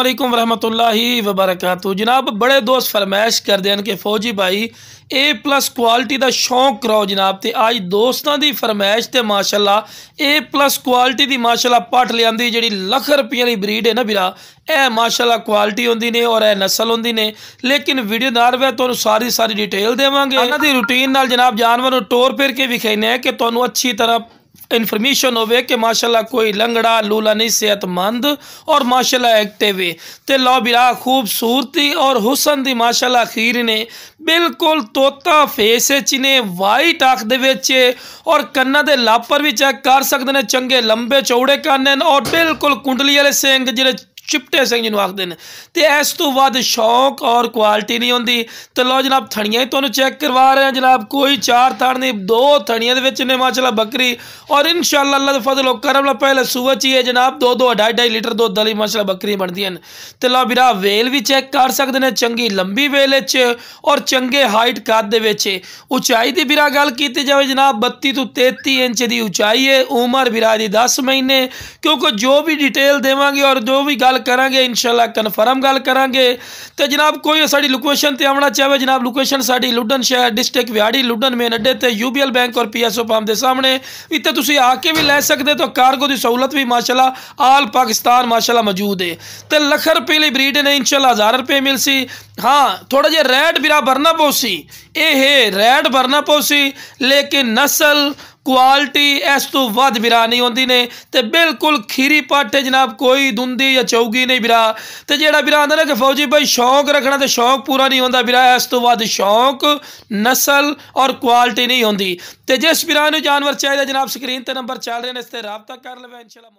ਅਲੈਕੁਮ वरहमतुल्लाहि ਵਬਰਕਾਤੂ ਜਨਾਬ ਬੜੇ ਦੋਸਤ ਫਰਮਾਇਸ਼ ਕਰਦੇ ਹਨ ਕਿ ਫੌਜੀ ਭਾਈ A+ ਕੁਆਲਿਟੀ ਦਾ ਸ਼ੌਂਕ ਕਰਾਓ ਜਨਾਬ ਤੇ ਅੱਜ ਦੋਸਤਾਂ ਦੀ ਫਰਮਾਇਸ਼ ਤੇ ਮਾਸ਼ਾਅੱਲਾ A+ ਕੁਆਲਿਟੀ ਦੀ ਮਾਸ਼ਾਅੱਲਾ ਪੱਟ ਲਿਆਂਦੀ ਜਿਹੜੀ ਲੱਖ ਰੁਪਈਆ ਦੀ ਬਰੀਡ ਹੈ ਨਾ ਵੀਰਾ ਇਹ ਮਾਸ਼ਾਅੱਲਾ ਕੁਆਲਿਟੀ ਹੁੰਦੀ ਨੇ ਔਰ ਇਹ ਨਸਲ ਹੁੰਦੀ ਨੇ ਲੇਕਿਨ ਵੀਡੀਓ ਨਾਲ ਵੇ ਤੁਹਾਨੂੰ ਸਾਰੀ ਸਾਰੀ ਡਿਟੇਲ ਦੇਵਾਂਗੇ ਇਹਨਾਂ ਦੀ ਰੁਟੀਨ ਨਾਲ ਜਨਾਬ ਜਾਨਵਰ ਨੂੰ ਟੋਰ ਫੇਰ ਕੇ ਵਿਖਾਈਨੇ ਕਿ ਤੁਹਾਨੂੰ ਅੱਛੀ ਤਰ੍ਹਾਂ ਇਨਫੋਰਮੇਸ਼ਨ ਹੋਵੇ ਕਿ ਮਾਸ਼ਾਅੱਲਾ ਕੋਈ ਲੰਗੜਾ ਲੂਲਾ ਨਹੀਂ ਸਿਹਤਮੰਦ ਔਰ ਮਾਸ਼ਾਅੱਲਾ ਐਕਟਿਵ ਹੈ ਤੇ ਲੋ ਬਿਰਾ ਖੂਬਸੂਰਤੀ ਔਰ ਹੁਸਨ ਦੀ ਮਾਸ਼ਾਅੱਲਾ ਖੀਰ ਨੇ ਬਿਲਕੁਲ ਤੋਤਾ ਫੇਸ ਚ ਨੇ ਵਾਈਟ ਅੱਖ ਦੇ ਵਿੱਚ ਔਰ ਕੰਨਾਂ ਦੇ ਲਾਪਰ ਵੀ ਚੈੱਕ ਕਰ ਸਕਦੇ ਨੇ ਚੰਗੇ ਲੰਬੇ ਚੌੜੇ ਕੰਨ ਨੇ ਔਰ ਬਿਲਕੁਲ ਕੁੰਡਲੀ ਵਾਲੇ ਸਿੰਘ ਜਿਹੜੇ ਚਿਪਟੇ ਸਿੰਘ ਨੂੰ ਆਖਦੇ ਨੇ ਤੇ ਇਸ ਤੋਂ ਵੱਧ ਸ਼ੌਂਕ ਔਰ ਕੁਆਲਿਟੀ ਨਹੀਂ ਹੁੰਦੀ ਤੇ ਲੋ ਜਨਾਬ ਥਣੀਆਂ ਹੀ ਤੁਹਾਨੂੰ ਚੈੱਕ ਕਰਵਾ ਰਹੇ ਆ ਜਨਾਬ ਕੋਈ ਚਾਰ ਥਣ ਨਹੀਂ ਦੋ ਥਣੀਆਂ ਦੇ ਵਿੱਚ ਨੇ ਮਾਸ਼ਾਅੱਲਾ ਬੱਕਰੀ ਔਰ ਇਨਸ਼ਾਅੱਲਾ ਅੱਲਾ ਦੇ ਫਜ਼ਲ ਉਹ ਕਰਮ ਨਾਲ ਪਹਿਲੇ ਸੂਬੇ ਚ ਹੀ ਹੈ ਜਨਾਬ ਦੋ ਦੋ ਢਾਈ ਢਾਈ ਲੀਟਰ ਦੁੱਧ ਵਾਲੀ ਮਾਸ਼ਾਅੱਲਾ ਬੱਕਰੀ ਬਣਦੀਆਂ ਨੇ ਤੇ ਲੋ ਵੀਰਾ ਵੇਲ ਵੀ ਚੈੱਕ ਕਰ ਸਕਦੇ ਨੇ ਚੰਗੀ ਲੰਬੀ ਵੇਲ ਵਿੱਚ ਔਰ ਚੰਗੇ ਹਾਈਟ ਕੱਦ ਦੇ ਵਿੱਚ ਉਚਾਈ ਦੀ ਵੀਰਾ ਗੱਲ ਕੀਤੀ ਜਾਵੇ ਜਨਾਬ 32 ਤੋਂ 33 ਇੰਚ ਦੀ ਉਚਾਈ ਹੈ ਉਮਰ ਵੀਰਾ ਦੀ 10 ਮਹੀਨੇ ਕਿਉਂਕਿ ਜੋ ਵੀ ਡਿਟੇਲ ਦੇਵਾਂਗੇ ਔਰ ਜੋ ਵੀ ਗੱਲ ਕਰਾਂਗੇ ਇਨਸ਼ਾਅੱਲਾ ਕਨਫਰਮ ਗੱਲ ਕਰਾਂਗੇ ਤੇ ਜਨਾਬ ਕੋਈ ਸਾਡੀ ਲੋਕੇਸ਼ਨ ਤੇ ਆਉਣਾ ਚਾਹਵੇ ਜਨਾਬ ਲੋਕੇਸ਼ਨ ਸਾਡੀ ਲੁੱਡਨ ਸ਼ਹਿਰ ਡਿਸਟ੍ਰਿਕਟ ਵਿਆੜੀ ਲੁੱਡਨ ਮੇਨ ਅੱਡੇ ਤੇ ਯੂਬੀਐਲ ਬੈਂਕ ਔਰ ਪੀਐਸਓ ਫਾਰਮ ਦੇ ਸਾਹਮਣੇ ਇੱਥੇ ਤੁਸੀਂ ਆ ਕੇ ਵੀ ਲੈ ਸਕਦੇ ਤੋ ਕਾਰਗੋ ਦੀ ਸਹੂਲਤ ਵੀ ਮਾਸ਼ਾਅੱਲਾ ਆਲ ਪਾਕਿਸਤਾਨ ਮਾਸ਼ਾਅੱਲਾ ਮੌਜੂਦ ਹੈ ਤੇ ਲੱਖ ਰੁਪਏ ਲਈ ਬਰੀਡ ਨੇ ਇਨਸ਼ਾਅੱਲਾ 1000 ਰੁਪਏ ਮਿਲ ਸੀ ਹਾਂ ਥੋੜਾ ਜਿਹਾ ਰੈਡ ਬਿਰਾ ਭਰਨਾ ਪੋਸੀ ਇਹ ਇਹ ਰੈਡ ਵਰਨਾ ਪੋਸੀ ਲੇਕਿਨ ਨਸਲ ਕੁਆਲਿਟੀ ਇਸ ਤੋਂ ਵੱਧ ਵਿਰਾ ਨਹੀਂ ਹੁੰਦੀ ਨੇ ਤੇ ਬਿਲਕੁਲ ਖੀਰੀ ਪਾਟੇ ਜਨਾਬ ਕੋਈ ਦੁੰਦੀ ਜਾਂ ਚੌਗੀ ਨਹੀਂ ਵਿਰਾ ਤੇ ਜਿਹੜਾ ਵਿਰਾ ਆਂਦਾ ਨਾ ਕਿ ਫੌਜੀ ਭਾਈ ਸ਼ੌਂਕ ਰੱਖਣਾ ਤੇ ਸ਼ੌਂਕ ਪੂਰਾ ਨਹੀਂ ਹੁੰਦਾ ਵਿਰਾ ਇਸ ਤੋਂ ਵੱਧ ਸ਼ੌਂਕ ਨਸਲ ਔਰ ਕੁਆਲਿਟੀ ਨਹੀਂ ਹੁੰਦੀ ਤੇ ਜਿਸ ਵਿਰਾ ਨੂੰ ਜਾਨਵਰ ਚਾਹੀਦਾ ਜਨਾਬ ਸਕਰੀਨ ਤੇ ਨੰਬਰ ਚੱਲ ਰਹੇ ਨੇ ਇਸ ਤੇ ਰਾਬਤਾ ਕਰ ਲਵੇ ਇਨਸ਼ਾਅੱਲਾ